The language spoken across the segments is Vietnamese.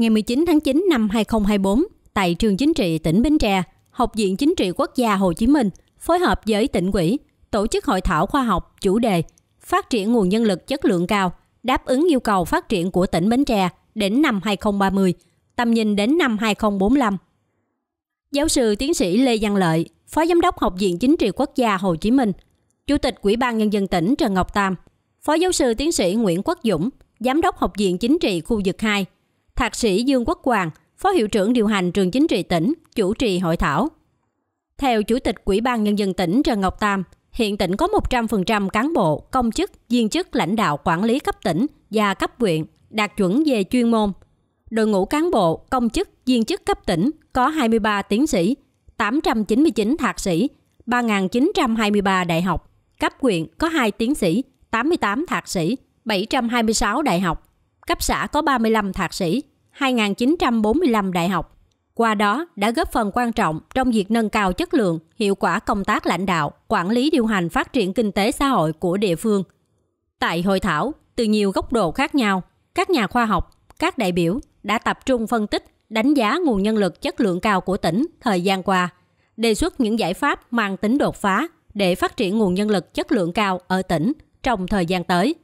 ngày 19 tháng 9 năm 2024 tại Trường Chính trị tỉnh Bến Tre, Học viện Chính trị Quốc gia Hồ Chí Minh phối hợp với tỉnh ủy tổ chức hội thảo khoa học chủ đề Phát triển nguồn nhân lực chất lượng cao, đáp ứng yêu cầu phát triển của tỉnh Bến Tre đến năm 2030, tầm nhìn đến năm 2045. Giáo sư tiến sĩ Lê Văn Lợi, Phó Giám đốc Học viện Chính trị Quốc gia Hồ Chí Minh, Chủ tịch Ủy ban Nhân dân tỉnh Trần Ngọc Tam, Phó Giáo sư tiến sĩ Nguyễn Quốc Dũng, Giám đốc Học viện Chính trị khu vực 2, Thạc sĩ Dương Quốc Hoàng, Phó Hiệu trưởng điều hành trường chính trị tỉnh, chủ trì hội thảo. Theo Chủ tịch Quỹ ban Nhân dân tỉnh Trần Ngọc Tam, hiện tỉnh có 100% cán bộ, công chức, viên chức lãnh đạo quản lý cấp tỉnh và cấp huyện đạt chuẩn về chuyên môn. Đội ngũ cán bộ, công chức, viên chức cấp tỉnh có 23 tiến sĩ, 899 thạc sĩ, 3.923 đại học. Cấp huyện có 2 tiến sĩ, 88 thạc sĩ, 726 đại học. Cấp xã có 35 thạc sĩ, 2.945 đại học. Qua đó đã góp phần quan trọng trong việc nâng cao chất lượng, hiệu quả công tác lãnh đạo, quản lý điều hành phát triển kinh tế xã hội của địa phương. Tại hội thảo, từ nhiều góc độ khác nhau, các nhà khoa học, các đại biểu đã tập trung phân tích, đánh giá nguồn nhân lực chất lượng cao của tỉnh thời gian qua, đề xuất những giải pháp mang tính đột phá để phát triển nguồn nhân lực chất lượng cao ở tỉnh trong thời gian tới.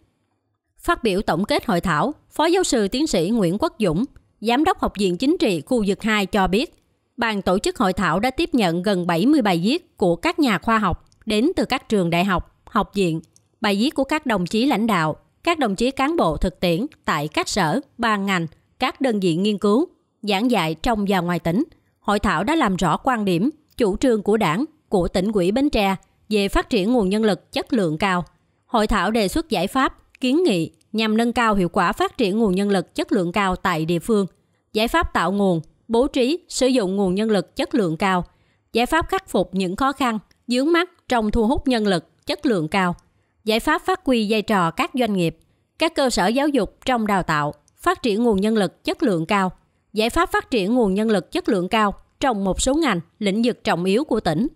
Phát biểu tổng kết hội thảo, Phó giáo sư tiến sĩ Nguyễn Quốc Dũng, Giám đốc Học viện Chính trị khu vực 2 cho biết, ban tổ chức hội thảo đã tiếp nhận gần 70 bài viết của các nhà khoa học đến từ các trường đại học, học viện, bài viết của các đồng chí lãnh đạo, các đồng chí cán bộ thực tiễn tại các sở, ban ngành, các đơn vị nghiên cứu, giảng dạy trong và ngoài tỉnh. Hội thảo đã làm rõ quan điểm, chủ trương của đảng, của tỉnh ủy Bến Tre về phát triển nguồn nhân lực chất lượng cao. Hội thảo đề xuất giải pháp, kiến nghị, nhằm nâng cao hiệu quả phát triển nguồn nhân lực chất lượng cao tại địa phương. Giải pháp tạo nguồn, bố trí, sử dụng nguồn nhân lực chất lượng cao. Giải pháp khắc phục những khó khăn, dướng mắt trong thu hút nhân lực chất lượng cao. Giải pháp phát huy vai trò các doanh nghiệp, các cơ sở giáo dục trong đào tạo, phát triển nguồn nhân lực chất lượng cao. Giải pháp phát triển nguồn nhân lực chất lượng cao trong một số ngành, lĩnh vực trọng yếu của tỉnh.